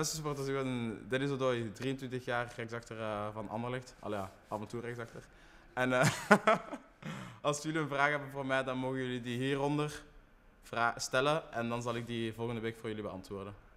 beste supporters, ik ben, dit is 23 jaar rechtsachter eh, van Anderlecht. Al ja, af en toe rechtsachter. En eh, als jullie een vraag hebben voor mij, dan mogen jullie die hieronder stellen. En dan zal ik die volgende week voor jullie beantwoorden.